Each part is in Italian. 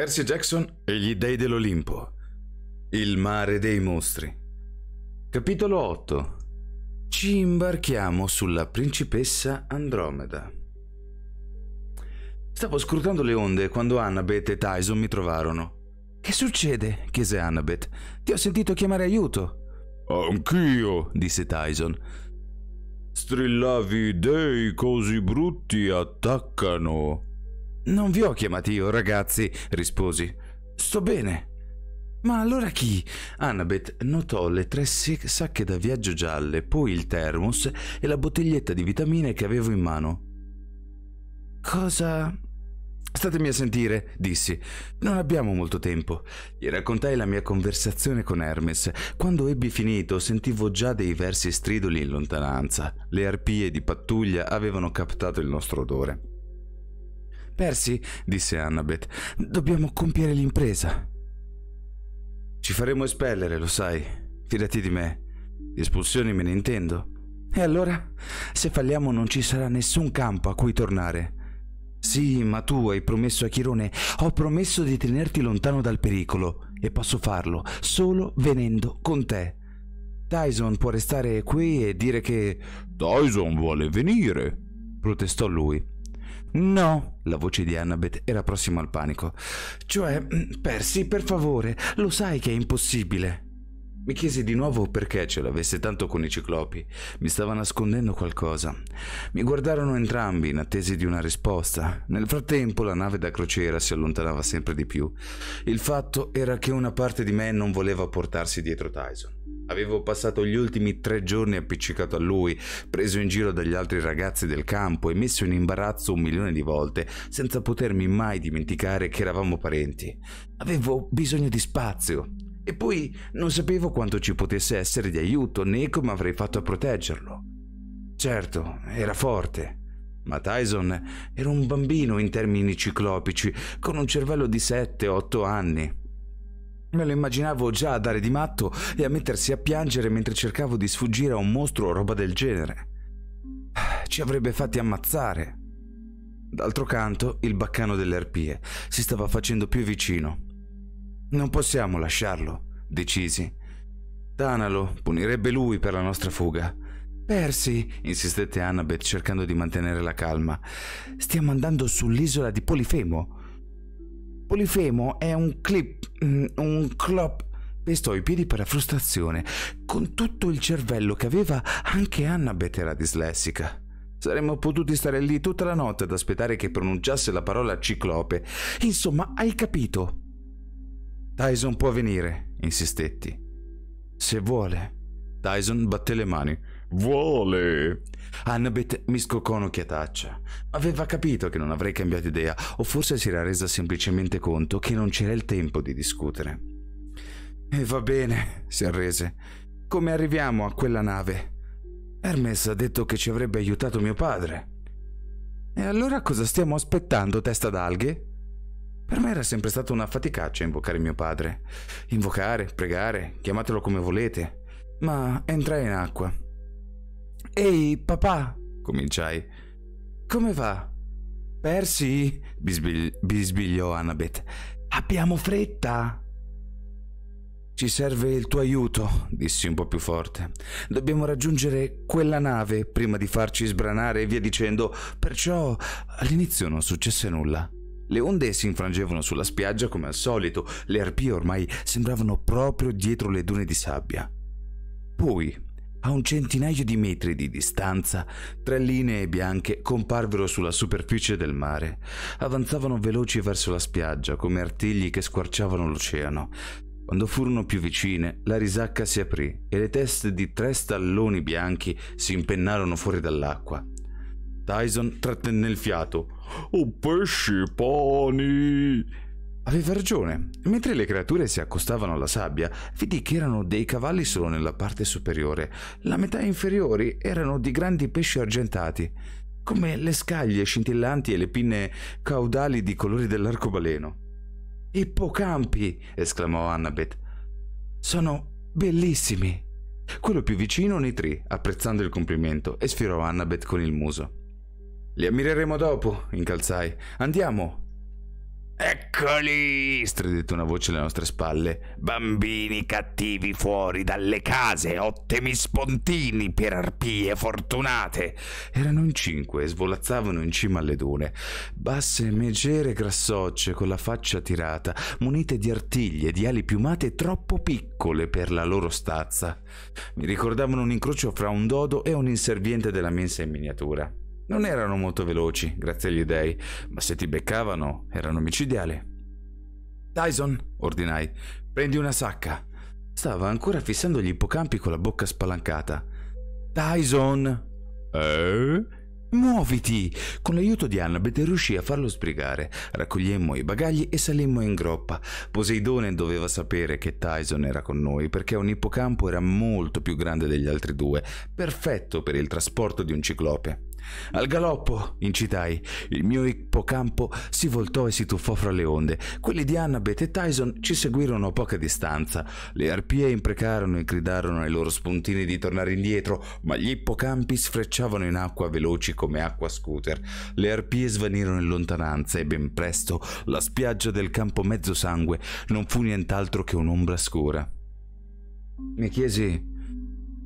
Percy Jackson e gli dei dell'Olimpo. Il mare dei mostri. Capitolo 8. Ci imbarchiamo sulla principessa Andromeda. Stavo scrutando le onde quando Annabeth e Tyson mi trovarono. Che succede? chiese Annabeth. Ti ho sentito chiamare aiuto. Anch'io, disse Tyson. Strillavi dei così brutti attaccano. Non vi ho chiamati io, ragazzi, risposi. Sto bene. Ma allora chi? Annabeth notò le tre sacche da viaggio gialle, poi il termos e la bottiglietta di vitamine che avevo in mano. Cosa? Statemi a sentire, dissi. Non abbiamo molto tempo. Gli raccontai la mia conversazione con Hermes. Quando ebbi finito, sentivo già dei versi stridoli in lontananza. Le arpie di pattuglia avevano captato il nostro odore. Percy, disse Annabeth, dobbiamo compiere l'impresa. Ci faremo espellere, lo sai. Fidati di me. Di espulsioni me ne intendo. E allora? Se falliamo non ci sarà nessun campo a cui tornare. Sì, ma tu hai promesso a Chirone, ho promesso di tenerti lontano dal pericolo e posso farlo solo venendo con te. Tyson può restare qui e dire che... Tyson vuole venire, protestò lui. No, la voce di Annabeth era prossima al panico. Cioè, mm, Percy, per favore, lo sai che è impossibile. Mi chiesi di nuovo perché ce l'avesse tanto con i ciclopi. Mi stava nascondendo qualcosa. Mi guardarono entrambi in attesa di una risposta. Nel frattempo la nave da crociera si allontanava sempre di più. Il fatto era che una parte di me non voleva portarsi dietro Tyson. Avevo passato gli ultimi tre giorni appiccicato a lui, preso in giro dagli altri ragazzi del campo e messo in imbarazzo un milione di volte, senza potermi mai dimenticare che eravamo parenti. Avevo bisogno di spazio. E poi non sapevo quanto ci potesse essere di aiuto né come avrei fatto a proteggerlo. Certo, era forte, ma Tyson era un bambino in termini ciclopici, con un cervello di 7-8 anni. Me lo immaginavo già a dare di matto e a mettersi a piangere mentre cercavo di sfuggire a un mostro o roba del genere. Ci avrebbe fatti ammazzare. D'altro canto, il baccano delle arpie si stava facendo più vicino non possiamo lasciarlo, decisi. Tanalo punirebbe lui per la nostra fuga. Persi, insistette Annabeth cercando di mantenere la calma. Stiamo andando sull'isola di Polifemo. Polifemo è un clip, mm, un clop. Pestò i piedi per la frustrazione. Con tutto il cervello che aveva, anche Annabeth era dislessica. Saremmo potuti stare lì tutta la notte ad aspettare che pronunciasse la parola ciclope. Insomma, hai capito. Tyson può venire, insistetti. Se vuole. Tyson batté le mani. Vuole! Annabeth mi scoccò un'occhiataccia. Aveva capito che non avrei cambiato idea, o forse si era resa semplicemente conto che non c'era il tempo di discutere. E va bene, si arrese. Come arriviamo a quella nave? Hermes ha detto che ci avrebbe aiutato mio padre. E allora cosa stiamo aspettando, testa d'alghe? Per me era sempre stata una faticaccia invocare mio padre. Invocare, pregare, chiamatelo come volete. Ma entrai in acqua. Ehi, papà, cominciai. Come va? Persi? Bisbigli- bisbigliò Annabeth. Abbiamo fretta! Ci serve il tuo aiuto, dissi un po' più forte. Dobbiamo raggiungere quella nave prima di farci sbranare e via dicendo, perciò all'inizio non successe nulla. Le onde si infrangevano sulla spiaggia come al solito, le arpie ormai sembravano proprio dietro le dune di sabbia. Poi, a un centinaio di metri di distanza, tre linee bianche comparvero sulla superficie del mare. Avanzavano veloci verso la spiaggia, come artigli che squarciavano l'oceano. Quando furono più vicine, la risacca si aprì e le teste di tre stalloni bianchi si impennarono fuori dall'acqua. Dyson trattenne il fiato. Oh pesci pani! Aveva ragione. Mentre le creature si accostavano alla sabbia, vidi che erano dei cavalli solo nella parte superiore. La metà inferiori erano di grandi pesci argentati, come le scaglie scintillanti e le pinne caudali di colori dell'arcobaleno. Ippocampi! esclamò Annabeth. Sono bellissimi! Quello più vicino nitrì, apprezzando il complimento, e sfiorò Annabeth con il muso. Li ammireremo dopo, incalzai. Andiamo! Eccoli! stridette una voce alle nostre spalle. Bambini cattivi fuori dalle case, ottimi spontini per arpie fortunate. Erano in cinque e svolazzavano in cima alle dune. Basse, megere, grassocce, con la faccia tirata, munite di artiglie, di ali piumate troppo piccole per la loro stazza. Mi ricordavano un incrocio fra un dodo e un inserviente della mensa in miniatura. Non erano molto veloci, grazie agli dei, ma se ti beccavano erano micidiali. Dyson, ordinai, prendi una sacca. Stava ancora fissando gli ippocampi con la bocca spalancata. Dyson! Eh? Muoviti! Con l'aiuto di Annabeth riuscì a farlo sbrigare. Raccogliemmo i bagagli e salimmo in groppa. Poseidone doveva sapere che Tyson era con noi perché un ippocampo era molto più grande degli altri due, perfetto per il trasporto di un ciclope. Al galoppo, incitai. Il mio ippocampo si voltò e si tuffò fra le onde. Quelli di Annabeth e Tyson ci seguirono a poca distanza. Le arpie imprecarono e gridarono ai loro spuntini di tornare indietro, ma gli ippocampi sfrecciavano in acqua veloci come acqua scooter. Le arpie svanirono in lontananza e ben presto la spiaggia del campo mezzo sangue non fu nient'altro che un'ombra scura. Mi chiesi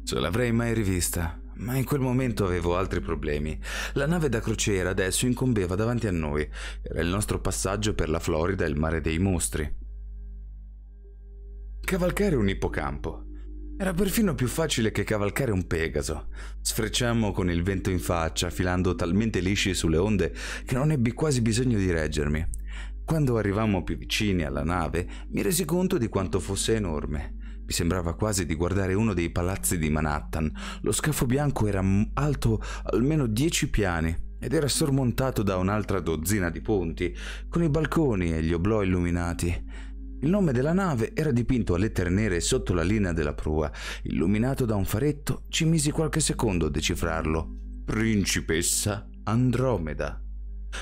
se l'avrei mai rivista ma in quel momento avevo altri problemi. La nave da crociera adesso incombeva davanti a noi. Era il nostro passaggio per la Florida e il mare dei mostri. Cavalcare un ippocampo. Era perfino più facile che cavalcare un Pegaso. Sfrecciammo con il vento in faccia, filando talmente lisci sulle onde che non ebbi quasi bisogno di reggermi. Quando arrivammo più vicini alla nave, mi resi conto di quanto fosse enorme. Mi sembrava quasi di guardare uno dei palazzi di Manhattan. Lo scafo bianco era alto almeno dieci piani ed era sormontato da un'altra dozzina di ponti, con i balconi e gli oblò illuminati. Il nome della nave era dipinto a lettere nere sotto la linea della prua. Illuminato da un faretto, ci misi qualche secondo a decifrarlo. Principessa Andromeda.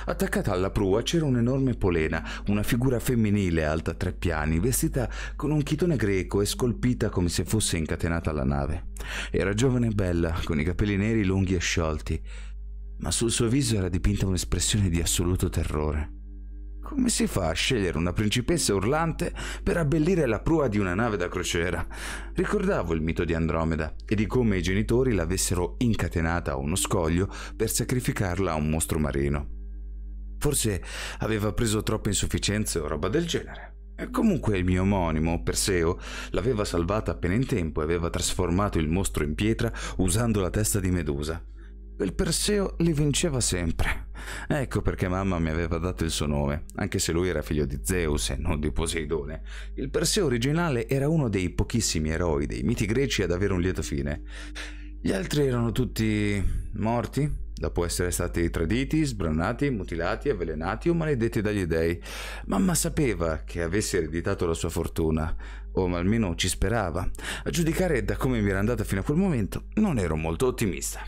Attaccata alla prua c'era un'enorme polena, una figura femminile alta tre piani, vestita con un chitone greco e scolpita come se fosse incatenata alla nave. Era giovane e bella, con i capelli neri lunghi e sciolti, ma sul suo viso era dipinta un'espressione di assoluto terrore. Come si fa a scegliere una principessa urlante per abbellire la prua di una nave da crociera? Ricordavo il mito di Andromeda e di come i genitori l'avessero incatenata a uno scoglio per sacrificarla a un mostro marino. Forse aveva preso troppe insufficienze o roba del genere. Comunque il mio omonimo, Perseo, l'aveva salvata appena in tempo e aveva trasformato il mostro in pietra usando la testa di Medusa. Quel Perseo li vinceva sempre. Ecco perché mamma mi aveva dato il suo nome, anche se lui era figlio di Zeus e non di Poseidone. Il Perseo originale era uno dei pochissimi eroi dei miti greci ad avere un lieto fine. Gli altri erano tutti morti dopo essere stati traditi, sbranati, mutilati, avvelenati o maledetti dagli dei. Mamma sapeva che avesse ereditato la sua fortuna, o almeno ci sperava. A giudicare da come mi era andata fino a quel momento, non ero molto ottimista.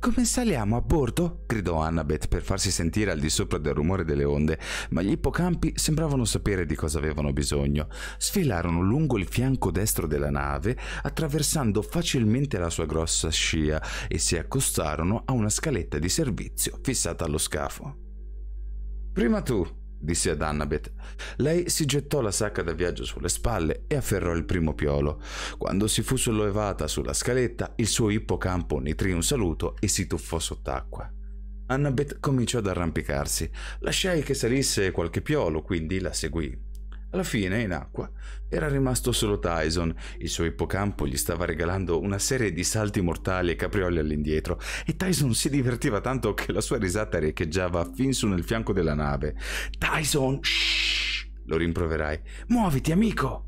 Come saliamo a bordo? gridò Annabeth per farsi sentire al di sopra del rumore delle onde, ma gli ippocampi sembravano sapere di cosa avevano bisogno. Sfilarono lungo il fianco destro della nave, attraversando facilmente la sua grossa scia e si accostarono a una scaletta di servizio fissata allo scafo. Prima tu, disse ad Annabeth. Lei si gettò la sacca da viaggio sulle spalle e afferrò il primo piolo. Quando si fu sollevata sulla scaletta, il suo ippocampo nitrì un saluto e si tuffò sott'acqua. Annabeth cominciò ad arrampicarsi. Lasciai che salisse qualche piolo, quindi la seguì. Alla fine, in acqua, era rimasto solo Tyson. Il suo ippocampo gli stava regalando una serie di salti mortali e caprioli all'indietro e Tyson si divertiva tanto che la sua risata riecheggiava fin su nel fianco della nave. Tyson, shh! Lo rimproverai. Muoviti, amico!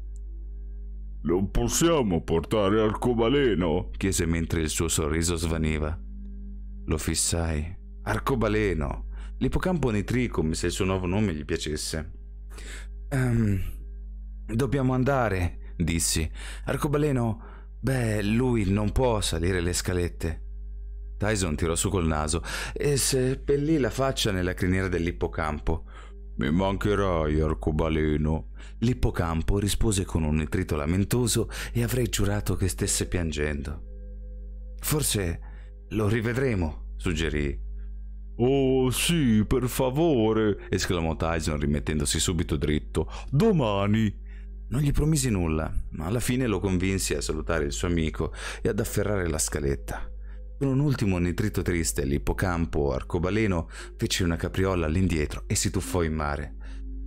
Non possiamo portare arcobaleno? chiese mentre il suo sorriso svaniva. Lo fissai. Arcobaleno. L'ippocampo nitrì come se il suo nuovo nome gli piacesse. Um, dobbiamo andare, dissi. Arcobaleno, beh, lui non può salire le scalette. Tyson tirò su col naso e seppellì la faccia nella criniera dell'ippocampo. Mi mancherai, arcobaleno. L'ippocampo rispose con un nitrito lamentoso e avrei giurato che stesse piangendo. Forse lo rivedremo, suggerì Oh sì, per favore, esclamò Tyson rimettendosi subito dritto. Domani. Non gli promisi nulla, ma alla fine lo convinsi a salutare il suo amico e ad afferrare la scaletta. Con un ultimo nitrito triste, l'ippocampo arcobaleno fece una capriola all'indietro e si tuffò in mare.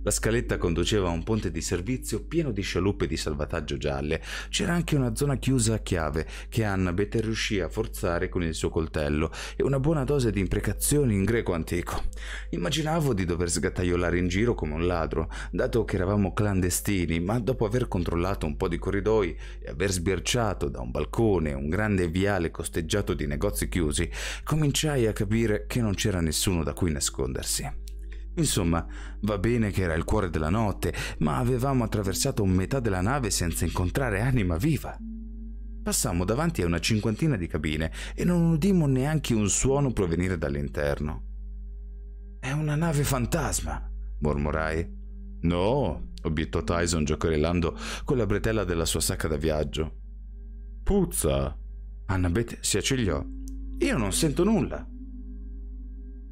La scaletta conduceva a un ponte di servizio pieno di scialuppe di salvataggio gialle. C'era anche una zona chiusa a chiave che Annabeth riuscì a forzare con il suo coltello e una buona dose di imprecazioni in greco antico. Immaginavo di dover sgattaiolare in giro come un ladro, dato che eravamo clandestini, ma dopo aver controllato un po' di corridoi e aver sbirciato da un balcone un grande viale costeggiato di negozi chiusi, cominciai a capire che non c'era nessuno da cui nascondersi. Insomma, va bene che era il cuore della notte, ma avevamo attraversato metà della nave senza incontrare anima viva. Passammo davanti a una cinquantina di cabine e non udimmo neanche un suono provenire dall'interno. È una nave fantasma, mormorai. No, obiettò Tyson giocherellando con la bretella della sua sacca da viaggio. Puzza! Annabeth si accigliò. Io non sento nulla.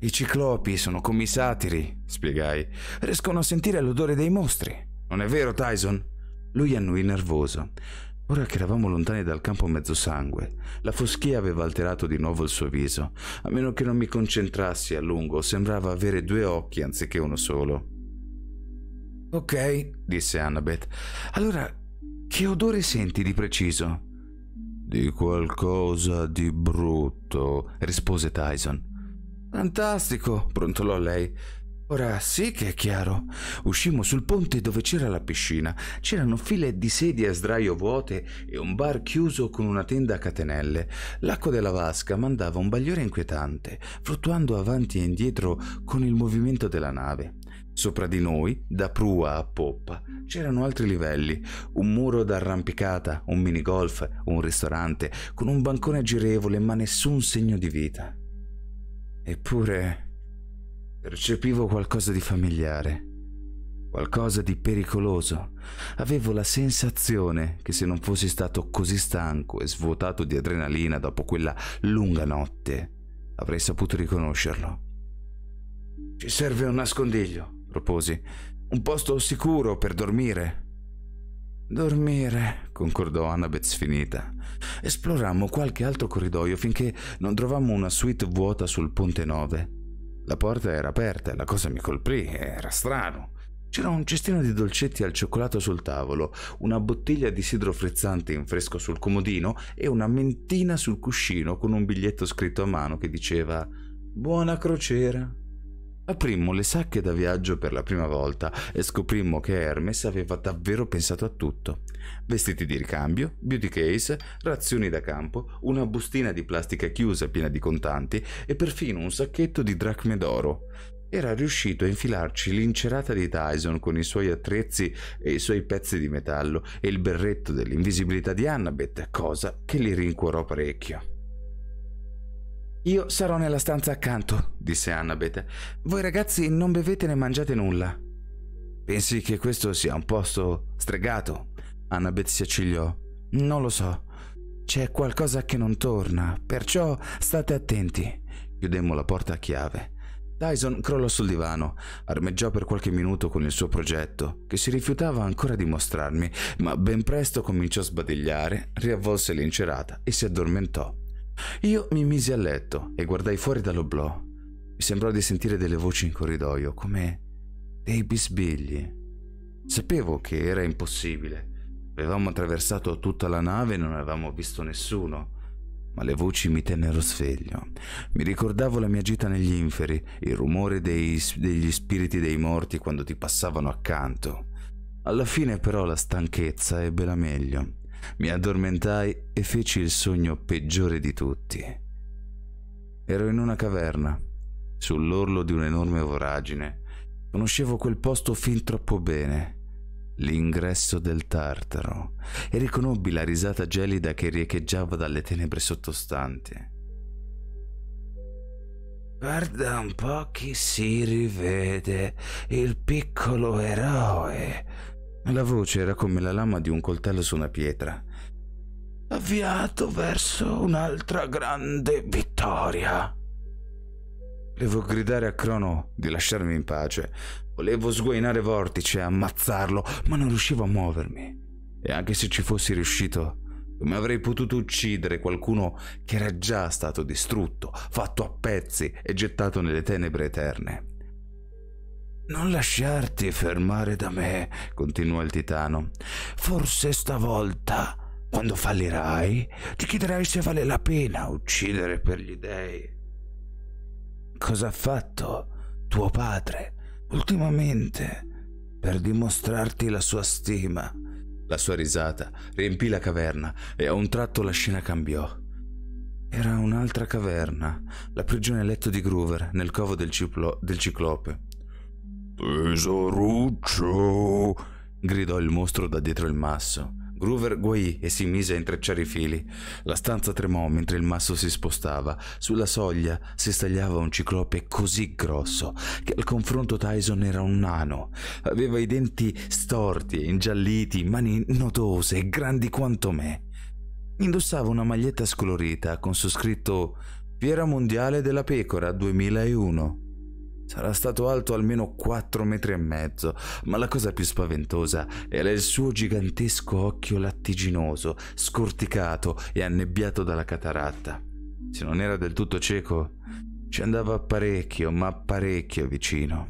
I ciclopi sono come i satiri, spiegai. Riescono a sentire l'odore dei mostri. Non è vero, Tyson? Lui annui nervoso. Ora che eravamo lontani dal campo mezzosangue, la foschia aveva alterato di nuovo il suo viso. A meno che non mi concentrassi a lungo, sembrava avere due occhi anziché uno solo. Ok, disse Annabeth. Allora, che odore senti di preciso? Di qualcosa di brutto, rispose Tyson. Fantastico, brontolò lei. Ora sì che è chiaro. Uscimmo sul ponte dove c'era la piscina. C'erano file di sedie a sdraio vuote e un bar chiuso con una tenda a catenelle. L'acqua della vasca mandava un bagliore inquietante, fluttuando avanti e indietro con il movimento della nave. Sopra di noi, da prua a poppa, c'erano altri livelli, un muro d'arrampicata, un minigolf, un ristorante, con un bancone girevole ma nessun segno di vita. Eppure percepivo qualcosa di familiare, qualcosa di pericoloso. Avevo la sensazione che se non fossi stato così stanco e svuotato di adrenalina dopo quella lunga notte, avrei saputo riconoscerlo. Ci serve un nascondiglio, proposi. Un posto sicuro per dormire. Dormire, concordò Annabeth sfinita. Esplorammo qualche altro corridoio finché non trovammo una suite vuota sul ponte 9. La porta era aperta e la cosa mi colpì, era strano. C'era un cestino di dolcetti al cioccolato sul tavolo, una bottiglia di sidro frizzante in fresco sul comodino e una mentina sul cuscino con un biglietto scritto a mano che diceva Buona crociera. Aprimmo le sacche da viaggio per la prima volta e scoprimmo che Hermes aveva davvero pensato a tutto. Vestiti di ricambio, beauty case, razioni da campo, una bustina di plastica chiusa piena di contanti e perfino un sacchetto di dracme d'oro. Era riuscito a infilarci l'incerata di Tyson con i suoi attrezzi e i suoi pezzi di metallo e il berretto dell'invisibilità di Annabeth, cosa che li rincuorò parecchio. Io sarò nella stanza accanto, disse Annabeth. Voi ragazzi non bevete né mangiate nulla. Pensi che questo sia un posto stregato? Annabeth si accigliò. Non lo so. C'è qualcosa che non torna, perciò state attenti. Chiudemmo la porta a chiave. Tyson crollò sul divano, armeggiò per qualche minuto con il suo progetto, che si rifiutava ancora di mostrarmi, ma ben presto cominciò a sbadigliare, riavvolse l'incerata e si addormentò. Io mi misi a letto e guardai fuori dall'oblò. Mi sembrò di sentire delle voci in corridoio, come dei bisbigli. Sapevo che era impossibile. Avevamo attraversato tutta la nave e non avevamo visto nessuno ma le voci mi tennero sveglio. Mi ricordavo la mia gita negli inferi, il rumore dei, degli spiriti dei morti quando ti passavano accanto. Alla fine però la stanchezza ebbe la meglio. Mi addormentai e feci il sogno peggiore di tutti. Ero in una caverna, sull'orlo di un'enorme voragine. Conoscevo quel posto fin troppo bene, l'ingresso del Tartaro, e riconobbi la risata gelida che riecheggiava dalle tenebre sottostanti. Guarda un po' chi si rivede, il piccolo eroe, la voce era come la lama di un coltello su una pietra. Avviato verso un'altra grande vittoria. Volevo gridare a Crono di lasciarmi in pace. Volevo sguainare Vortice e ammazzarlo, ma non riuscivo a muovermi. E anche se ci fossi riuscito, come avrei potuto uccidere qualcuno che era già stato distrutto, fatto a pezzi e gettato nelle tenebre eterne? Non lasciarti fermare da me, continuò il titano. Forse stavolta, quando fallirai, ti chiederai se vale la pena uccidere per gli dèi. Cosa ha fatto tuo padre ultimamente per dimostrarti la sua stima? La sua risata riempì la caverna e a un tratto la scena cambiò. Era un'altra caverna, la prigione letto di Groover nel covo del, ciclo- del ciclope. Tesoruccio! gridò il mostro da dietro il masso. Groover guaì e si mise a intrecciare i fili. La stanza tremò mentre il masso si spostava. Sulla soglia si stagliava un ciclope così grosso che al confronto Tyson era un nano. Aveva i denti storti e ingialliti, mani notose e grandi quanto me. Indossava una maglietta scolorita con su scritto Fiera Mondiale della Pecora 2001 Sarà stato alto almeno 4 metri e mezzo, ma la cosa più spaventosa era il suo gigantesco occhio lattiginoso, scorticato e annebbiato dalla cataratta. Se non era del tutto cieco, ci andava parecchio, ma parecchio vicino.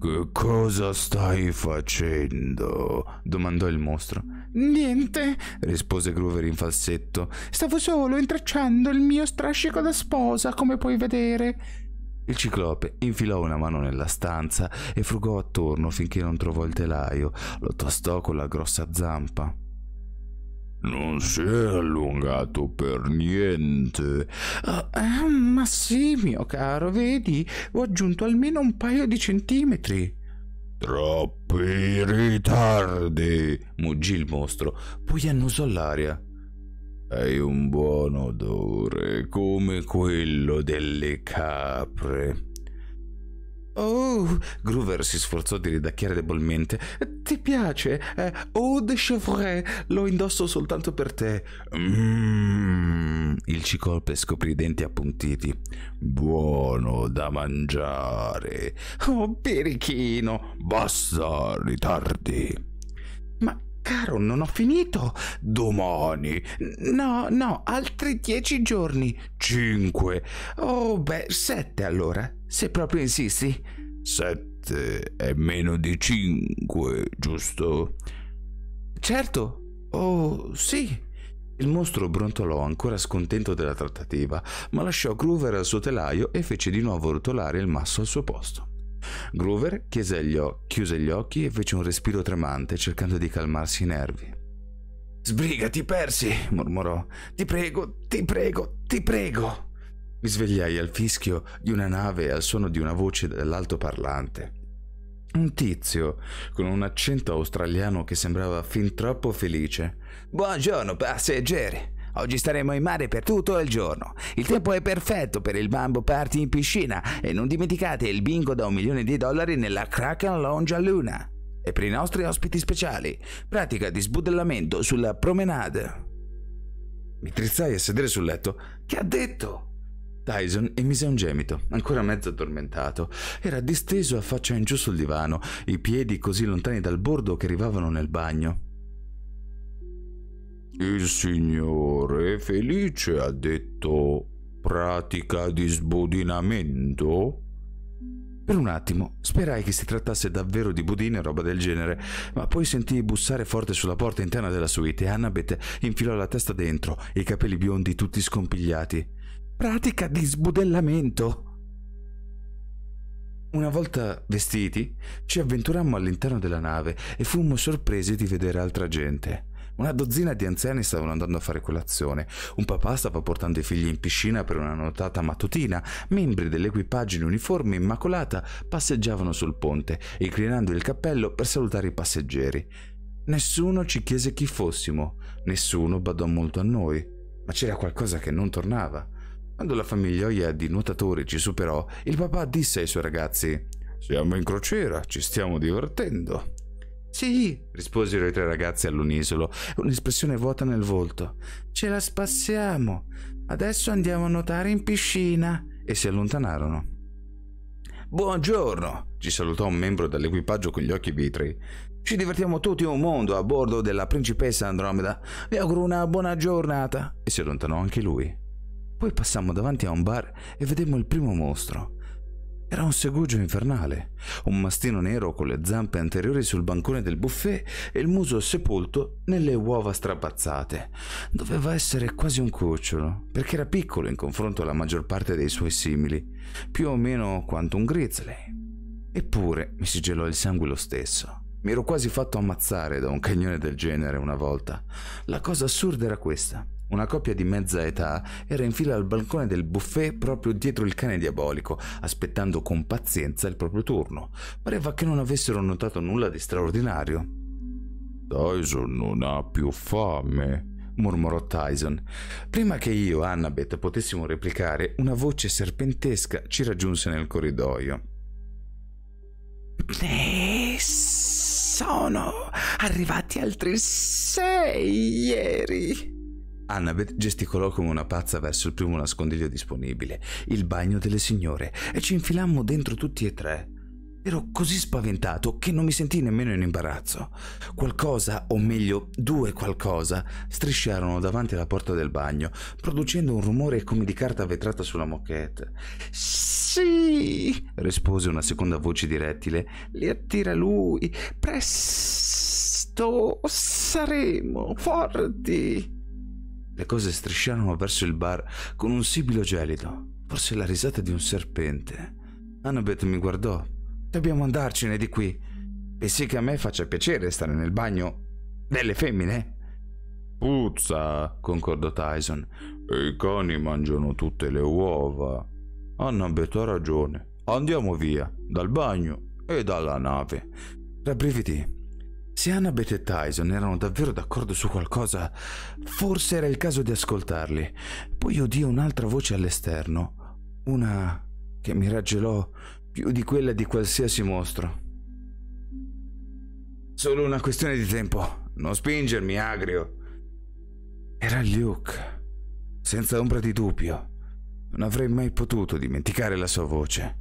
Che cosa stai facendo? domandò il mostro. Niente, rispose Grover in falsetto. Stavo solo intrecciando il mio strascico da sposa, come puoi vedere. Il ciclope infilò una mano nella stanza e frugò attorno finché non trovò il telaio. Lo tastò con la grossa zampa. Non si è allungato per niente. Oh, ah, ma sì, mio caro, vedi, ho aggiunto almeno un paio di centimetri. Troppi ritardi, muggì il mostro, poi annusò l'aria. Hai un buon odore come quello delle capre. Oh, Groover si sforzò di ridacchiare debolmente. Ti piace? Eh, oh, de chevre, lo indosso soltanto per te. Mm. Il cicolpe scoprì i denti appuntiti. Buono da mangiare. Oh, birichino. Basta, ritardi. Caro, non ho finito. Domani. No, no, altri dieci giorni. Cinque. Oh, beh, sette allora, se proprio insisti. Sette è meno di cinque, giusto? Certo. Oh, sì. Il mostro brontolò ancora scontento della trattativa, ma lasciò Groover al suo telaio e fece di nuovo rotolare il masso al suo posto. Grover chiuse gli, o- chiuse gli occhi e fece un respiro tremante cercando di calmarsi i nervi. Sbrigati, persi, mormorò. Ti prego, ti prego, ti prego. Mi svegliai al fischio di una nave e al suono di una voce dall'altoparlante. Un tizio, con un accento australiano che sembrava fin troppo felice. Buongiorno, passeggeri. Oggi staremo in mare per tutto il giorno. Il tempo è perfetto per il bambo party in piscina e non dimenticate il bingo da un milione di dollari nella Kraken Lounge a Luna. E per i nostri ospiti speciali, pratica di sbudellamento sulla promenade. Mi trizzai a sedere sul letto. Che ha detto? Tyson emise un gemito, ancora mezzo addormentato. Era disteso a faccia in giù sul divano, i piedi così lontani dal bordo che arrivavano nel bagno. Il Signore felice ha detto pratica di sbudinamento? Per un attimo sperai che si trattasse davvero di budine e roba del genere, ma poi sentii bussare forte sulla porta interna della suite e Annabeth infilò la testa dentro, i capelli biondi tutti scompigliati. Pratica di sbudellamento! Una volta vestiti, ci avventurammo all'interno della nave e fummo sorpresi di vedere altra gente. Una dozzina di anziani stavano andando a fare colazione, un papà stava portando i figli in piscina per una nuotata mattutina, membri dell'equipaggio in uniforme immacolata passeggiavano sul ponte, inclinando il cappello per salutare i passeggeri. Nessuno ci chiese chi fossimo, nessuno badò molto a noi, ma c'era qualcosa che non tornava. Quando la famiglioia di nuotatori ci superò, il papà disse ai suoi ragazzi: Siamo in crociera, ci stiamo divertendo. Sì, risposero i tre ragazzi all'unisono, un'espressione vuota nel volto. Ce la spassiamo. Adesso andiamo a nuotare in piscina. E si allontanarono. Buongiorno, ci salutò un membro dell'equipaggio con gli occhi vitrei. Ci divertiamo tutti un mondo a bordo della principessa Andromeda. Vi auguro una buona giornata. E si allontanò anche lui. Poi passammo davanti a un bar e vedemmo il primo mostro. Era un segugio infernale, un mastino nero con le zampe anteriori sul bancone del buffet e il muso sepolto nelle uova strapazzate. Doveva essere quasi un cucciolo, perché era piccolo in confronto alla maggior parte dei suoi simili, più o meno quanto un grizzly. Eppure mi si gelò il sangue lo stesso. Mi ero quasi fatto ammazzare da un cagnone del genere una volta. La cosa assurda era questa. Una coppia di mezza età era in fila al balcone del buffet proprio dietro il cane diabolico, aspettando con pazienza il proprio turno. Pareva che non avessero notato nulla di straordinario. Tyson non ha più fame, mormorò Tyson. Prima che io, e Annabeth, potessimo replicare, una voce serpentesca ci raggiunse nel corridoio. Eh, sono arrivati altri sei ieri. Annabeth gesticolò come una pazza verso il primo nascondiglio disponibile, il bagno delle signore, e ci infilammo dentro tutti e tre. Ero così spaventato che non mi sentii nemmeno in imbarazzo. Qualcosa, o meglio due qualcosa, strisciarono davanti alla porta del bagno, producendo un rumore come di carta vetrata sulla moquette. Sì, rispose una seconda voce di rettile. Li attira lui. Presto saremo forti. Le cose strisciarono verso il bar con un sibilo gelido, forse la risata di un serpente. Annabeth mi guardò. Dobbiamo andarcene di qui. Pensi che a me faccia piacere stare nel bagno delle femmine? Puzza, concordò Tyson. E i cani mangiano tutte le uova. Annabeth ha ragione. Andiamo via, dal bagno e dalla nave. Tra brividi, se Annabeth e Tyson erano davvero d'accordo su qualcosa, forse era il caso di ascoltarli. Poi udì un'altra voce all'esterno, una che mi raggelò più di quella di qualsiasi mostro. Solo una questione di tempo. Non spingermi, Agrio. Era Luke. Senza ombra di dubbio. Non avrei mai potuto dimenticare la sua voce.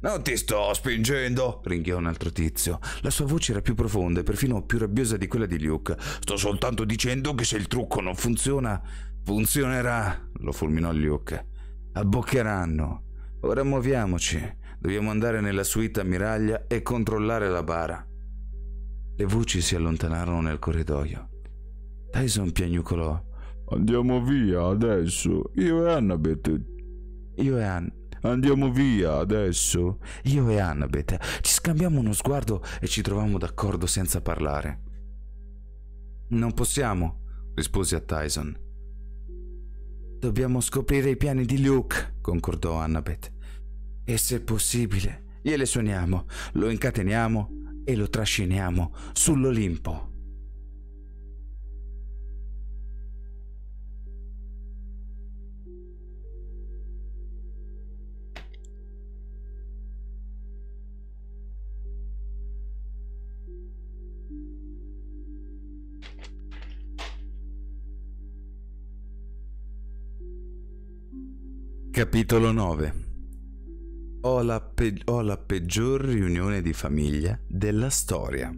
Non ti sto spingendo, ringhiò un altro tizio. La sua voce era più profonda e perfino più rabbiosa di quella di Luke. Sto soltanto dicendo che se il trucco non funziona, funzionerà, lo fulminò Luke. Abboccheranno. Ora muoviamoci. Dobbiamo andare nella suite ammiraglia e controllare la bara. Le voci si allontanarono nel corridoio. Tyson piagnucolò. Andiamo via adesso, io e Annabeth. Io e Annabeth. Andiamo via adesso. Io e Annabeth ci scambiamo uno sguardo e ci troviamo d'accordo senza parlare. Non possiamo, rispose a Tyson. Dobbiamo scoprire i piani di Luke, concordò Annabeth. E se possibile, gliele suoniamo, lo incateniamo e lo trasciniamo sull'Olimpo. Capitolo 9 ho la, pe- ho la peggior riunione di famiglia della storia.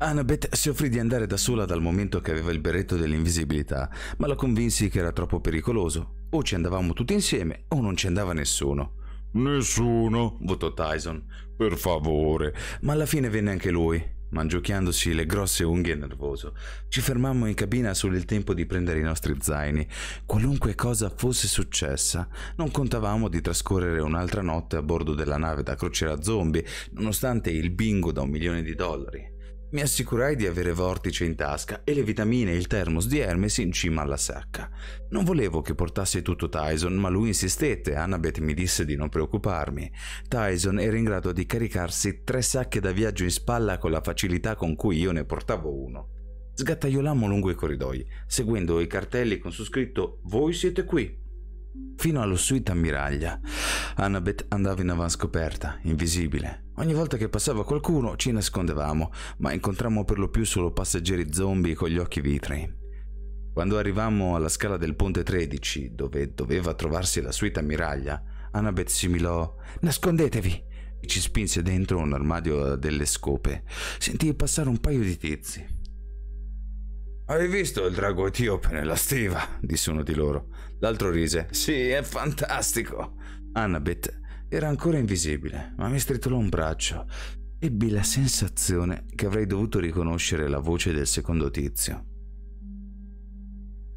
Annabeth si offrì di andare da sola dal momento che aveva il berretto dell'invisibilità, ma la convinsi che era troppo pericoloso. O ci andavamo tutti insieme o non ci andava nessuno. Nessuno, votò Tyson. Per favore. Ma alla fine venne anche lui mangiucchiandosi le grosse unghie nervoso. Ci fermammo in cabina solo il tempo di prendere i nostri zaini. Qualunque cosa fosse successa, non contavamo di trascorrere un'altra notte a bordo della nave da crociera zombie, nonostante il bingo da un milione di dollari. Mi assicurai di avere vortice in tasca e le vitamine e il termos di Hermes in cima alla sacca. Non volevo che portasse tutto Tyson, ma lui insistette. Annabeth mi disse di non preoccuparmi. Tyson era in grado di caricarsi tre sacche da viaggio in spalla con la facilità con cui io ne portavo uno. Sgattaiolammo lungo i corridoi, seguendo i cartelli con su scritto Voi siete qui, fino alla suite ammiraglia. Annabeth andava in avanscoperta, invisibile. Ogni volta che passava qualcuno ci nascondevamo, ma incontrammo per lo più solo passeggeri zombie con gli occhi vitrei. Quando arrivammo alla scala del ponte 13, dove doveva trovarsi la suite ammiraglia, Annabeth similò Nascondetevi! e ci spinse dentro un armadio delle scope. Sentii passare un paio di tizi. Hai visto il drago etiope nella stiva? disse uno di loro. L'altro rise. Sì, è fantastico. Annabeth era ancora invisibile, ma mi stritolò un braccio. Ebbi la sensazione che avrei dovuto riconoscere la voce del secondo tizio.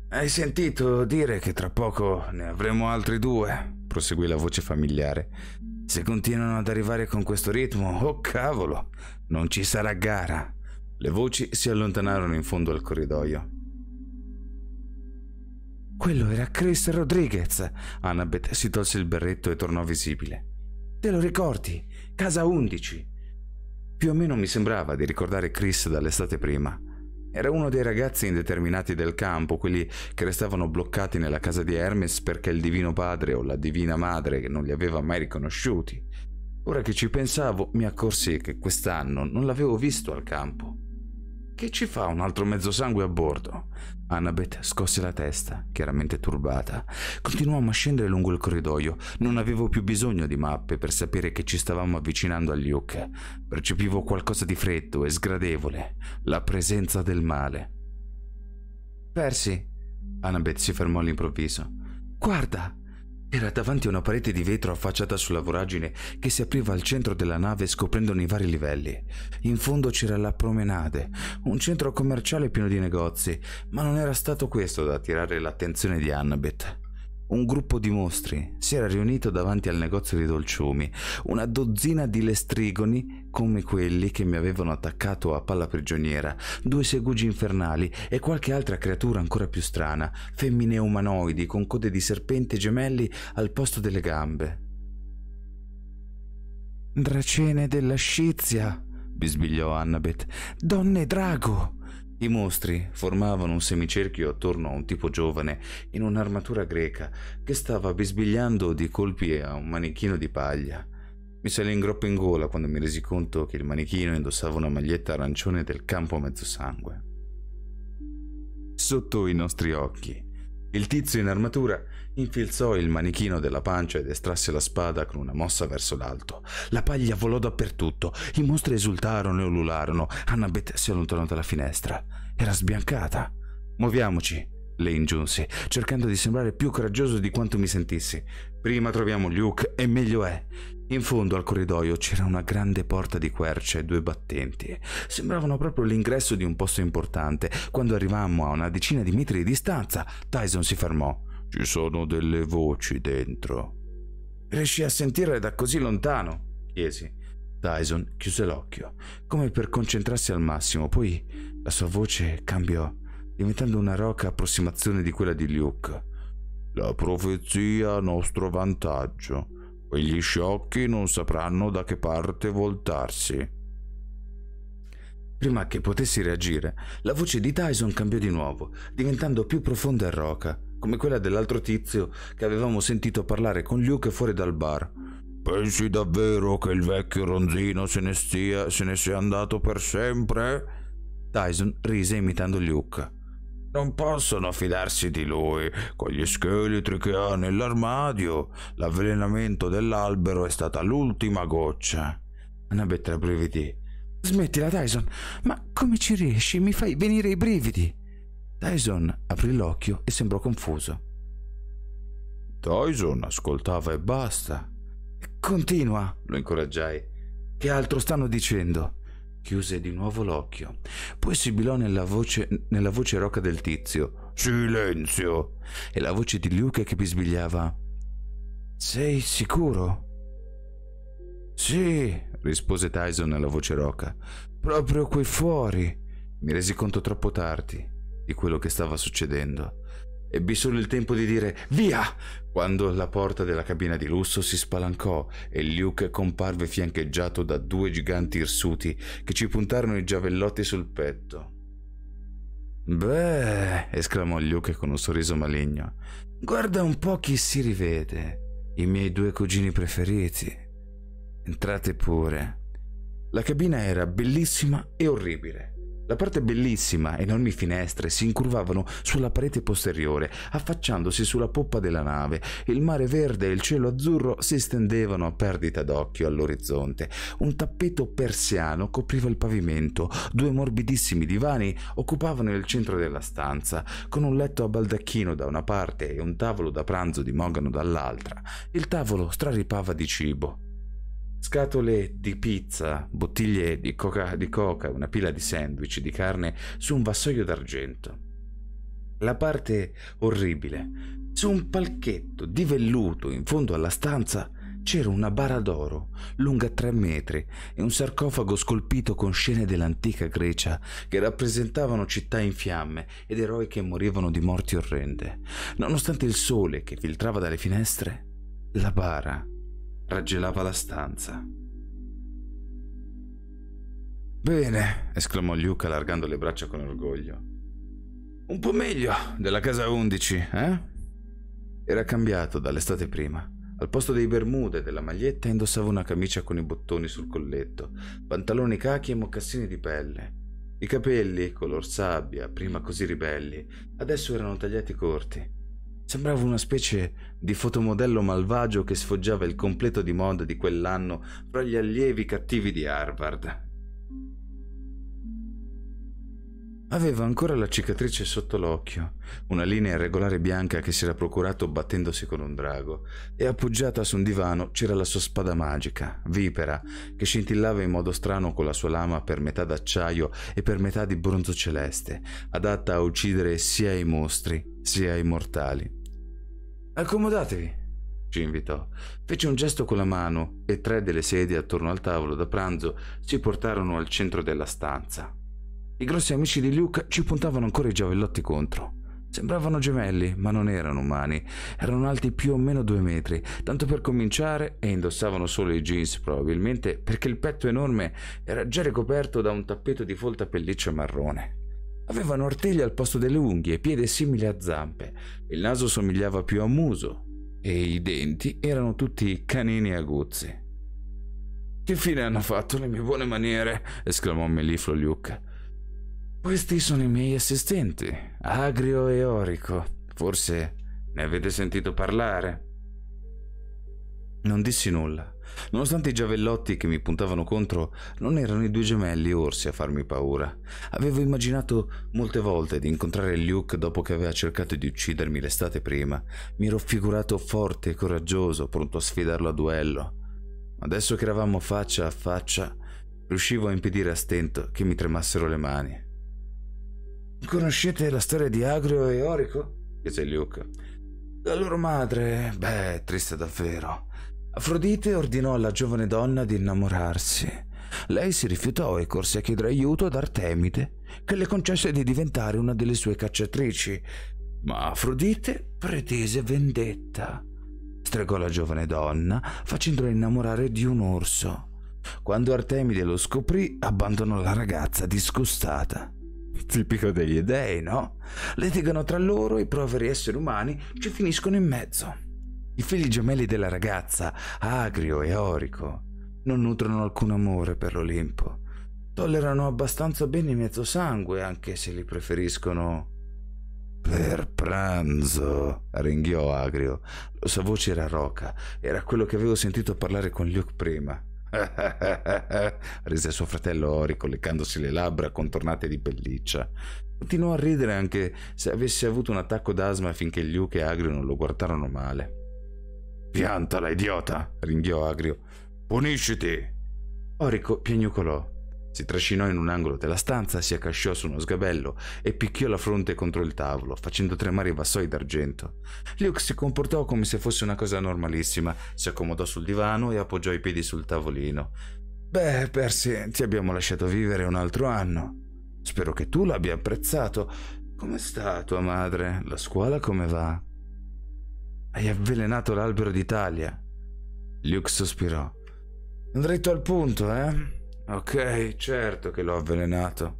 Hai sentito dire che tra poco ne avremo altri due? proseguì la voce familiare. Se continuano ad arrivare con questo ritmo, oh cavolo, non ci sarà gara. Le voci si allontanarono in fondo al corridoio. Quello era Chris Rodriguez. Annabeth si tolse il berretto e tornò visibile. Te lo ricordi? Casa 11. Più o meno mi sembrava di ricordare Chris dall'estate prima. Era uno dei ragazzi indeterminati del campo, quelli che restavano bloccati nella casa di Hermes perché il divino padre o la divina madre non li aveva mai riconosciuti. Ora che ci pensavo, mi accorsi che quest'anno non l'avevo visto al campo. Che ci fa un altro mezzosangue a bordo? Annabeth scosse la testa, chiaramente turbata. Continuammo a scendere lungo il corridoio. Non avevo più bisogno di mappe per sapere che ci stavamo avvicinando a Luke. Percepivo qualcosa di freddo e sgradevole, la presenza del male. Persi, Annabeth si fermò all'improvviso. Guarda! Era davanti a una parete di vetro affacciata sulla voragine che si apriva al centro della nave scoprendone i vari livelli. In fondo c'era la promenade, un centro commerciale pieno di negozi, ma non era stato questo ad attirare l'attenzione di Annabeth un gruppo di mostri si era riunito davanti al negozio di dolciumi, una dozzina di lestrigoni come quelli che mi avevano attaccato a palla prigioniera, due segugi infernali e qualche altra creatura ancora più strana, femmine umanoidi con code di serpente gemelli al posto delle gambe. Dracene della Scizia, bisbigliò Annabeth. Donne drago! I mostri formavano un semicerchio attorno a un tipo giovane in un'armatura greca che stava bisbigliando di colpi a un manichino di paglia. Mi salì in groppa in gola quando mi resi conto che il manichino indossava una maglietta arancione del campo a mezzo Sotto i nostri occhi il tizio in armatura infilzò il manichino della pancia ed estrasse la spada con una mossa verso l'alto. La paglia volò dappertutto, i mostri esultarono e ulularono. Annabeth si allontanò dalla finestra. Era sbiancata. Muoviamoci, le ingiunsi, cercando di sembrare più coraggioso di quanto mi sentissi. Prima troviamo Luke e meglio è. In fondo al corridoio c'era una grande porta di quercia e due battenti. Sembravano proprio l'ingresso di un posto importante. Quando arrivammo a una decina di metri di distanza, Tyson si fermò. Ci sono delle voci dentro. Riesci a sentirle da così lontano? chiesi. Tyson chiuse l'occhio, come per concentrarsi al massimo, poi la sua voce cambiò, diventando una roca approssimazione di quella di Luke. La profezia a nostro vantaggio Quegli sciocchi non sapranno da che parte voltarsi. Prima che potessi reagire, la voce di Tyson cambiò di nuovo, diventando più profonda e roca, come quella dell'altro tizio che avevamo sentito parlare con Luke fuori dal bar. Pensi davvero che il vecchio ronzino se ne, stia, se ne sia andato per sempre? Tyson rise imitando Luke. Non possono fidarsi di lui, con gli scheletri che ha nell'armadio. L'avvelenamento dell'albero è stata l'ultima goccia. Annabetta brividi. Smettila, Tyson, ma come ci riesci? Mi fai venire i brividi. Tyson aprì l'occhio e sembrò confuso. Tyson ascoltava e basta. Continua, lo incoraggiai. Che altro stanno dicendo? Chiuse di nuovo l'occhio. Poi sibilò nella voce, nella voce roca del tizio. Silenzio! E la voce di Luca che bisbigliava. Sei sicuro? Sì, rispose Tyson nella voce roca. Proprio qui fuori. Mi resi conto troppo tardi di quello che stava succedendo. Ebbi solo il tempo di dire via quando la porta della cabina di lusso si spalancò e Luke comparve fiancheggiato da due giganti irsuti che ci puntarono i giavellotti sul petto. Beh, esclamò Luke con un sorriso maligno, guarda un po' chi si rivede, i miei due cugini preferiti. Entrate pure. La cabina era bellissima e orribile. La parte bellissima, enormi finestre si incurvavano sulla parete posteriore, affacciandosi sulla poppa della nave. Il mare verde e il cielo azzurro si stendevano a perdita d'occhio all'orizzonte. Un tappeto persiano copriva il pavimento, due morbidissimi divani occupavano il centro della stanza, con un letto a baldacchino da una parte e un tavolo da pranzo di mogano dall'altra. Il tavolo straripava di cibo. Scatole di pizza, bottiglie di coca, di coca, una pila di sandwich di carne su un vassoio d'argento. La parte orribile. Su un palchetto di velluto in fondo alla stanza c'era una bara d'oro lunga tre metri e un sarcofago scolpito con scene dell'antica Grecia che rappresentavano città in fiamme ed eroi che morivano di morti orrende. Nonostante il sole che filtrava dalle finestre, la bara raggelava la stanza. Bene, esclamò Luke allargando le braccia con orgoglio. Un po' meglio della casa 11, eh? Era cambiato dall'estate prima. Al posto dei bermude e della maglietta indossava una camicia con i bottoni sul colletto, pantaloni cachi e moccassini di pelle. I capelli, color sabbia, prima così ribelli, adesso erano tagliati corti Sembrava una specie di fotomodello malvagio che sfoggiava il completo di moda di quell'anno fra gli allievi cattivi di Harvard. Aveva ancora la cicatrice sotto l'occhio, una linea irregolare bianca che si era procurato battendosi con un drago, e appoggiata su un divano c'era la sua spada magica, vipera, che scintillava in modo strano con la sua lama per metà d'acciaio e per metà di bronzo celeste, adatta a uccidere sia i mostri sia i mortali. Accomodatevi, ci invitò. Fece un gesto con la mano e tre delle sedie attorno al tavolo da pranzo si portarono al centro della stanza. I grossi amici di Luke ci puntavano ancora i giavellotti contro. Sembravano gemelli, ma non erano umani. Erano alti più o meno due metri, tanto per cominciare, e indossavano solo i jeans probabilmente perché il petto enorme era già ricoperto da un tappeto di folta pelliccia marrone. Avevano artigli al posto delle unghie, e piede simili a zampe, il naso somigliava più a muso e i denti erano tutti canini aguzzi. Che fine hanno fatto le mie buone maniere? esclamò meliflo Luke. Questi sono i miei assistenti, Agrio e Orico. Forse ne avete sentito parlare. Non dissi nulla. Nonostante i giavellotti che mi puntavano contro, non erano i due gemelli orsi a farmi paura. Avevo immaginato molte volte di incontrare Luke dopo che aveva cercato di uccidermi l'estate prima. Mi ero figurato forte e coraggioso, pronto a sfidarlo a duello. Adesso che eravamo faccia a faccia, riuscivo a impedire a stento che mi tremassero le mani. Conoscete la storia di Agrio e Orico? chiese Luke. La loro madre, beh, triste davvero. Afrodite ordinò alla giovane donna di innamorarsi. Lei si rifiutò e corse a chiedere aiuto ad Artemide, che le concesse di diventare una delle sue cacciatrici. Ma Afrodite pretese vendetta. Stregò la giovane donna, facendola innamorare di un orso. Quando Artemide lo scoprì, abbandonò la ragazza disgustata. Tipico degli dei, no? Litigano tra loro e i poveri esseri umani ci finiscono in mezzo. I figli gemelli della ragazza, Agrio e Orico, non nutrono alcun amore per l'Olimpo. Tollerano abbastanza bene i mezzosangue, anche se li preferiscono... Per pranzo, ringhiò Agrio. La sua voce era roca, era quello che avevo sentito parlare con Luke prima. Rise suo fratello Orico, leccandosi le labbra contornate di pelliccia. Continuò a ridere anche se avesse avuto un attacco d'asma finché Luke e Agrio non lo guardarono male. Piantala, idiota! ringhiò Agrio. Punisciti! Orico piagnucolò. Si trascinò in un angolo della stanza, si accasciò su uno sgabello e picchiò la fronte contro il tavolo, facendo tremare i vassoi d'argento. Luke si comportò come se fosse una cosa normalissima, si accomodò sul divano e appoggiò i piedi sul tavolino. Beh, Percy, ti abbiamo lasciato vivere un altro anno. Spero che tu l'abbia apprezzato. Come sta tua madre? La scuola come va? Hai avvelenato l'albero d'Italia. Luke sospirò. Dritto al punto, eh? Ok, certo che l'ho avvelenato.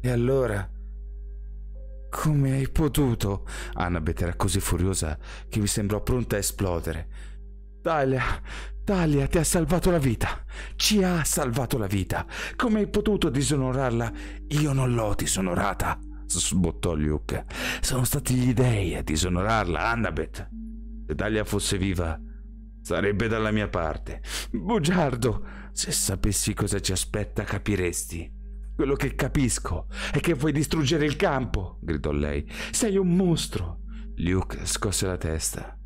E allora? Come hai potuto? Annabeth era così furiosa che mi sembrò pronta a esplodere. Talia, Talia ti ha salvato la vita. Ci ha salvato la vita. Come hai potuto disonorarla? Io non l'ho disonorata. Sbottò Luke. Sono stati gli dei a disonorarla, Annabeth. Se Dalia fosse viva, sarebbe dalla mia parte. Bugiardo! Se sapessi cosa ci aspetta, capiresti. Quello che capisco è che vuoi distruggere il campo, gridò lei. Sei un mostro. Luke scosse la testa.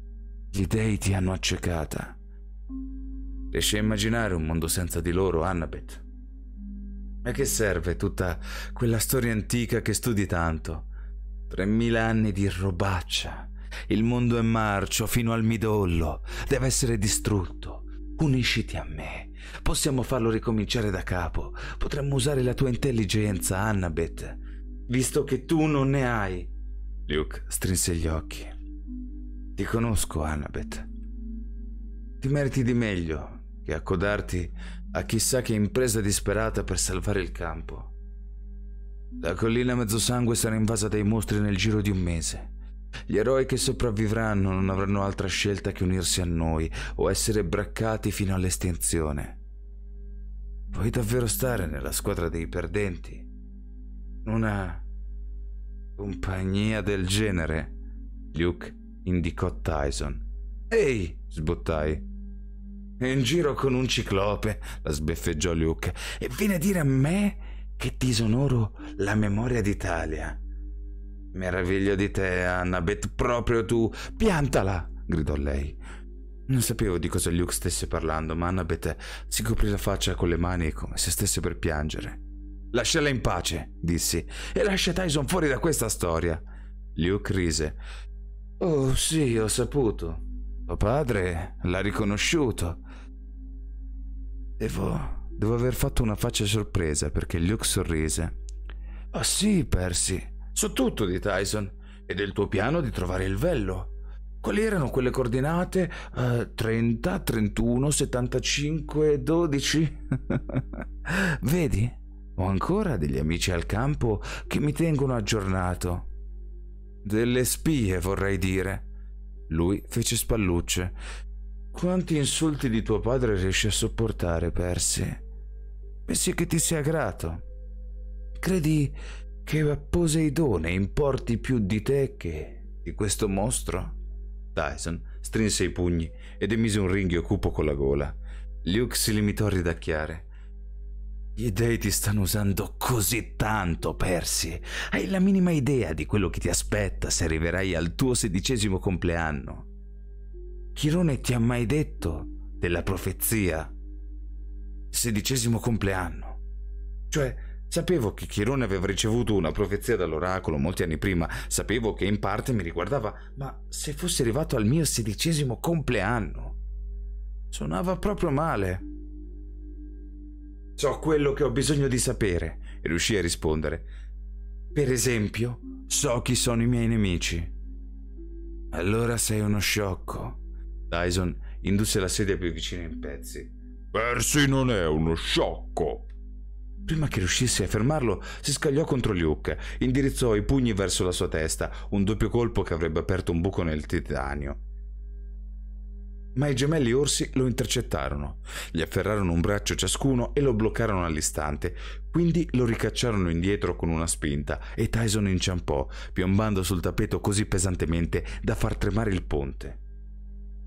Gli dei ti hanno accecata. Riesci a immaginare un mondo senza di loro, Annabeth? A che serve tutta quella storia antica che studi tanto? Tremila anni di robaccia, il mondo è marcio fino al midollo, deve essere distrutto. Unisciti a me. Possiamo farlo ricominciare da capo. Potremmo usare la tua intelligenza, Annabeth, visto che tu non ne hai. Luke strinse gli occhi. Ti conosco, Annabeth. Ti meriti di meglio che accodarti a chissà che impresa disperata per salvare il campo. La collina Mezzosangue sarà invasa dai mostri nel giro di un mese. Gli eroi che sopravvivranno non avranno altra scelta che unirsi a noi o essere braccati fino all'estinzione. Vuoi davvero stare nella squadra dei perdenti? Una compagnia del genere? Luke indicò Tyson. Ehi, sbottai. È in giro con un ciclope, la sbeffeggiò Luke, e viene a dire a me che disonoro la memoria d'Italia. Meraviglio di te, Annabeth, proprio tu! Piantala! gridò lei. Non sapevo di cosa Luke stesse parlando, ma Annabeth si coprì la faccia con le mani come se stesse per piangere. Lasciala in pace, dissi, e lascia Tyson fuori da questa storia. Luke rise. Oh sì, ho saputo. Tuo padre l'ha riconosciuto. Devo... devo aver fatto una faccia sorpresa perché Luke sorrise. Ah oh, sì, Percy, So tutto di Tyson e del tuo piano di trovare il vello. Quali erano quelle coordinate? Uh, 30, 31, 75, 12? Vedi? Ho ancora degli amici al campo che mi tengono aggiornato. Delle spie, vorrei dire. Lui fece spallucce. Quanti insulti di tuo padre riesci a sopportare, Percy? Pensi che ti sia grato? Credi che Poseidone importi più di te che di questo mostro? Tyson strinse i pugni ed emise un ringhio cupo con la gola. Luke si limitò a ridacchiare. Gli dei ti stanno usando così tanto, Percy. Hai la minima idea di quello che ti aspetta se arriverai al tuo sedicesimo compleanno. Chirone ti ha mai detto della profezia? Sedicesimo compleanno. Cioè, Sapevo che Chirone aveva ricevuto una profezia dall'oracolo molti anni prima, sapevo che in parte mi riguardava, ma se fosse arrivato al mio sedicesimo compleanno, suonava proprio male. So quello che ho bisogno di sapere, riuscii a rispondere. Per esempio, so chi sono i miei nemici. Allora sei uno sciocco. Dyson indusse la sedia più vicina in pezzi. Percy non è uno sciocco, Prima che riuscisse a fermarlo, si scagliò contro Luke, indirizzò i pugni verso la sua testa, un doppio colpo che avrebbe aperto un buco nel titanio. Ma i gemelli orsi lo intercettarono, gli afferrarono un braccio ciascuno e lo bloccarono all'istante, quindi lo ricacciarono indietro con una spinta e Tyson inciampò, piombando sul tappeto così pesantemente da far tremare il ponte.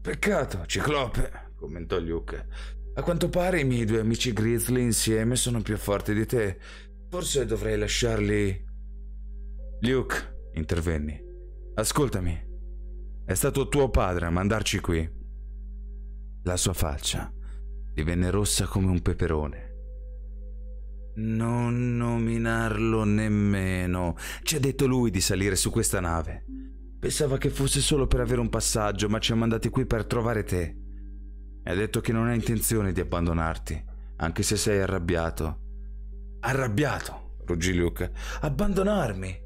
Peccato, Ciclope, commentò Luke. A quanto pare i miei due amici grizzly insieme sono più forti di te. Forse dovrei lasciarli... Luke, intervenni. Ascoltami. È stato tuo padre a mandarci qui. La sua faccia divenne rossa come un peperone. Non nominarlo nemmeno. Ci ha detto lui di salire su questa nave. Pensava che fosse solo per avere un passaggio, ma ci ha mandati qui per trovare te. Mi ha detto che non ha intenzione di abbandonarti, anche se sei arrabbiato. Arrabbiato, ruggì Luke. Abbandonarmi?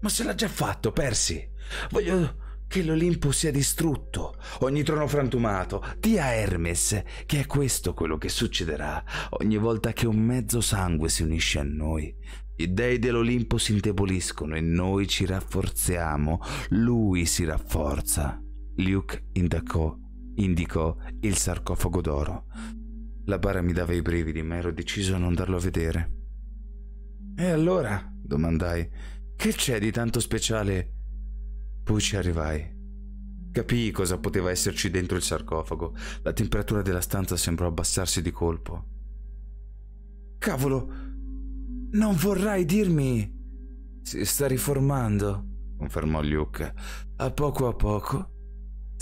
Ma se l'ha già fatto, Persi. Voglio che l'Olimpo sia distrutto, ogni trono frantumato. Dia Hermes che è questo quello che succederà ogni volta che un mezzo sangue si unisce a noi. I dei dell'Olimpo si indeboliscono e noi ci rafforziamo, lui si rafforza. Luke intaccò indicò il sarcofago d'oro. La bara mi dava i brividi, ma ero deciso a non darlo a vedere. E allora? domandai. Che c'è di tanto speciale? Poi ci arrivai. Capii cosa poteva esserci dentro il sarcofago. La temperatura della stanza sembrò abbassarsi di colpo. Cavolo! Non vorrai dirmi... Si sta riformando, confermò Luke. A poco a poco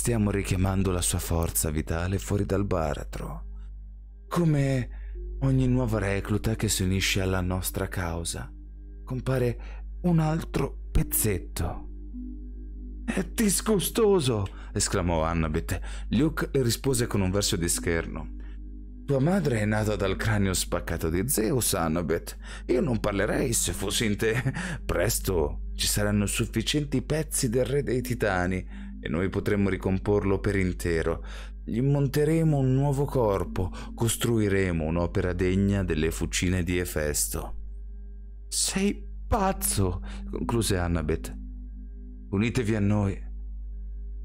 Stiamo richiamando la sua forza vitale fuori dal baratro, come ogni nuova recluta che si unisce alla nostra causa. Compare un altro pezzetto. È disgustoso! esclamò Annabeth. Luke le rispose con un verso di scherno. Tua madre è nata dal cranio spaccato di Zeus, Annabeth. Io non parlerei se fossi in te. Presto ci saranno sufficienti pezzi del re dei titani e noi potremmo ricomporlo per intero. Gli monteremo un nuovo corpo, costruiremo un'opera degna delle fucine di Efesto. Sei pazzo, concluse Annabeth. Unitevi a noi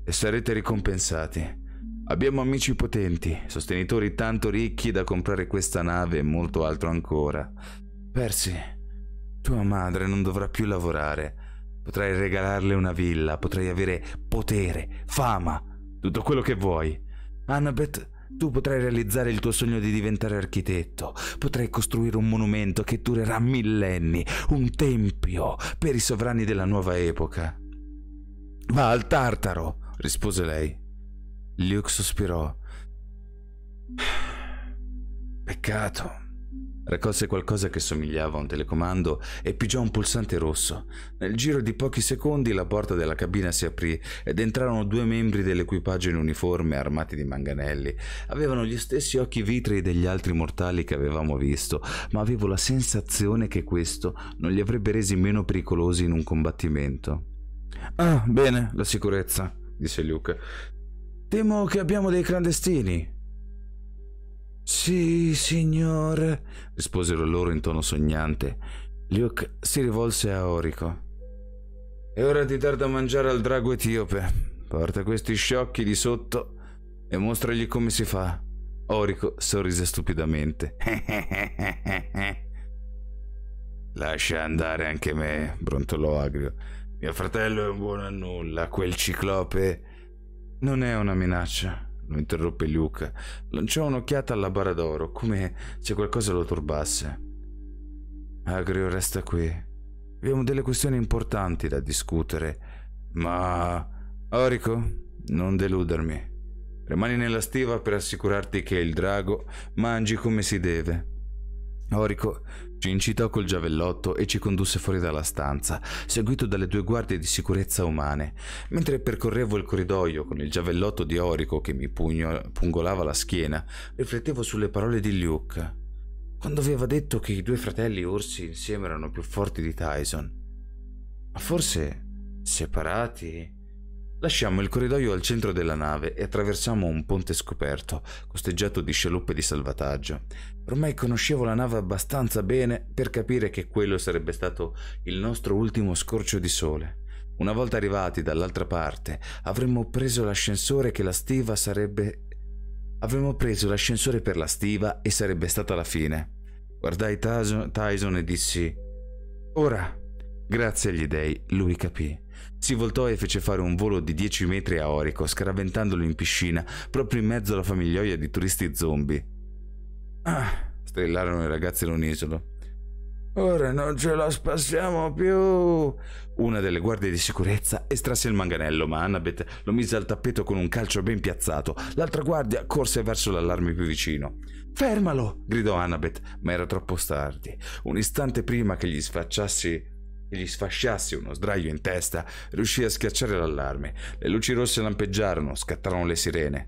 e sarete ricompensati. Abbiamo amici potenti, sostenitori tanto ricchi da comprare questa nave e molto altro ancora. Percy, tua madre non dovrà più lavorare Potrei regalarle una villa, potrei avere potere, fama, tutto quello che vuoi. Annabeth, tu potrai realizzare il tuo sogno di diventare architetto, potrai costruire un monumento che durerà millenni, un tempio per i sovrani della nuova epoca. Va al Tartaro, rispose lei. Luke sospirò. Peccato, Raccolse qualcosa che somigliava a un telecomando e pigiò un pulsante rosso. Nel giro di pochi secondi la porta della cabina si aprì ed entrarono due membri dell'equipaggio in uniforme armati di manganelli. Avevano gli stessi occhi vitrei degli altri mortali che avevamo visto, ma avevo la sensazione che questo non li avrebbe resi meno pericolosi in un combattimento. Ah, bene, la sicurezza, disse Luke. Temo che abbiamo dei clandestini. Sì, signore, risposero loro in tono sognante. Luke si rivolse a Orico. È ora di dar da mangiare al drago etiope. Porta questi sciocchi di sotto e mostragli come si fa. Orico sorrise stupidamente. Lascia andare anche me, brontolò Agrio. Mio fratello è un buono a nulla, quel ciclope non è una minaccia lo interruppe Luke. Lanciò un'occhiata alla bara d'oro, come se qualcosa lo turbasse. Agrio resta qui. Abbiamo delle questioni importanti da discutere, ma... Orico, non deludermi. Rimani nella stiva per assicurarti che il drago mangi come si deve. Orico ci incitò col giavellotto e ci condusse fuori dalla stanza, seguito dalle due guardie di sicurezza umane. Mentre percorrevo il corridoio con il giavellotto di Orico che mi pugno- pungolava la schiena, riflettevo sulle parole di Luke. Quando aveva detto che i due fratelli orsi insieme erano più forti di Tyson. Ma forse, separati, Lasciamo il corridoio al centro della nave e attraversiamo un ponte scoperto, costeggiato di scialuppe di salvataggio. Ormai conoscevo la nave abbastanza bene per capire che quello sarebbe stato il nostro ultimo scorcio di sole. Una volta arrivati dall'altra parte, avremmo preso l'ascensore che la stiva sarebbe... Avremmo preso l'ascensore per la stiva e sarebbe stata la fine. Guardai Tyson e dissi... Ora, grazie agli dei, lui capì. Si voltò e fece fare un volo di 10 metri a Orico, scaraventandolo in piscina, proprio in mezzo alla famigliaia di turisti zombie. Ah, strillarono i ragazzi all'unisolo. Ora non ce la spassiamo più! Una delle guardie di sicurezza estrasse il manganello, ma Annabeth lo mise al tappeto con un calcio ben piazzato. L'altra guardia corse verso l'allarme più vicino. Fermalo! gridò Annabeth, ma era troppo tardi. Un istante prima che gli sfacciassi gli sfasciasse uno sdraio in testa, riuscì a schiacciare l'allarme. Le luci rosse lampeggiarono, scattarono le sirene.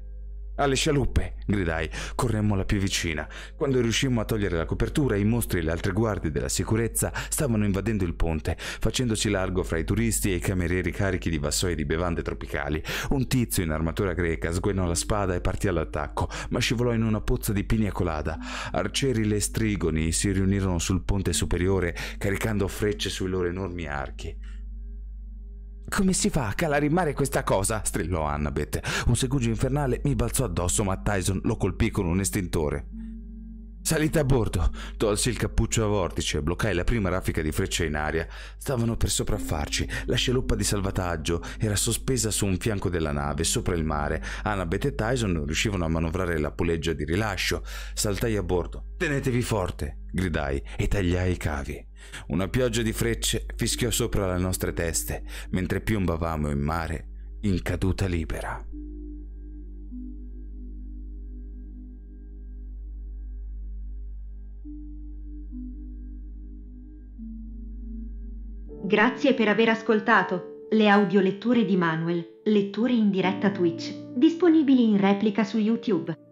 Alle scialuppe! gridai. Corremmo alla più vicina. Quando riuscimmo a togliere la copertura, i mostri e le altre guardie della sicurezza stavano invadendo il ponte, facendosi largo fra i turisti e i camerieri carichi di vassoi di bevande tropicali. Un tizio in armatura greca sguenò la spada e partì all'attacco, ma scivolò in una pozza di pigna colada. Arcieri le strigoni si riunirono sul ponte superiore, caricando frecce sui loro enormi archi. Come si fa a calare in mare questa cosa? strillò Annabeth. Un segugio infernale mi balzò addosso, ma Tyson lo colpì con un estintore. Salite a bordo, tolsi il cappuccio a vortice e bloccai la prima raffica di frecce in aria. Stavano per sopraffarci. La sceluppa di salvataggio era sospesa su un fianco della nave, sopra il mare. Annabeth e Tyson riuscivano a manovrare la puleggia di rilascio. Saltai a bordo. Tenetevi forte, gridai e tagliai i cavi. Una pioggia di frecce fischiò sopra le nostre teste mentre piombavamo in mare in caduta libera. Grazie per aver ascoltato le audioletture di Manuel, letture in diretta Twitch, disponibili in replica su YouTube.